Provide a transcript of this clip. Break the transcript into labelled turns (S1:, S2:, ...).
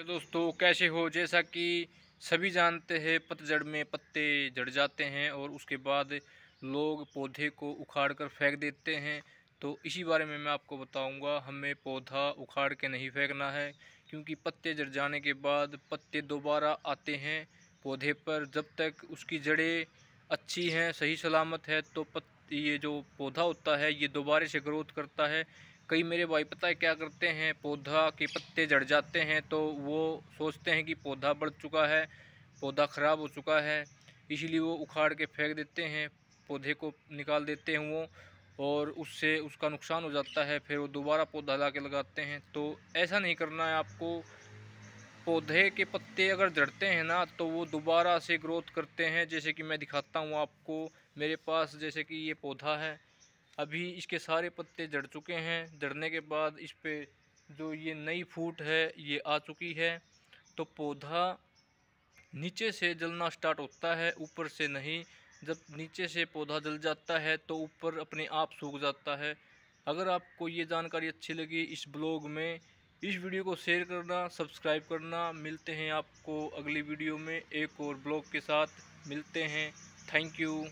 S1: तो दोस्तों कैसे हो जैसा कि सभी जानते हैं पतझड़ में पत्ते जड़ जाते हैं और उसके बाद लोग पौधे को उखाड़ कर फेंक देते हैं तो इसी बारे में मैं आपको बताऊंगा हमें पौधा उखाड़ के नहीं फेंकना है क्योंकि पत्ते जड़ जाने के बाद पत्ते दोबारा आते हैं पौधे पर जब तक उसकी जड़ें अच्छी हैं सही सलामत है तो पत्ते ये जो पौधा होता है ये दोबारे से ग्रोथ करता है कई मेरे भाई पता है क्या करते हैं पौधा के पत्ते जड़ जाते हैं तो वो सोचते हैं कि पौधा बढ़ चुका है पौधा ख़राब हो चुका है इसीलिए वो उखाड़ के फेंक देते हैं पौधे को निकाल देते हैं वो और उससे उसका नुकसान हो जाता है फिर वो दोबारा पौधा ला के लगाते हैं तो ऐसा नहीं करना है आपको पौधे के पत्ते अगर जड़ते हैं ना तो वो दोबारा से ग्रोथ करते हैं जैसे कि मैं दिखाता हूँ आपको मेरे पास जैसे कि ये पौधा है अभी इसके सारे पत्ते जड़ चुके हैं जड़ने के बाद इस पर जो ये नई फूट है ये आ चुकी है तो पौधा नीचे से जलना स्टार्ट होता है ऊपर से नहीं जब नीचे से पौधा जल जाता है तो ऊपर अपने आप सूख जाता है अगर आपको ये जानकारी अच्छी लगी इस ब्लॉग में इस वीडियो को शेयर करना सब्सक्राइब करना मिलते हैं आपको अगली वीडियो में एक और ब्लॉग के साथ मिलते हैं थैंक यू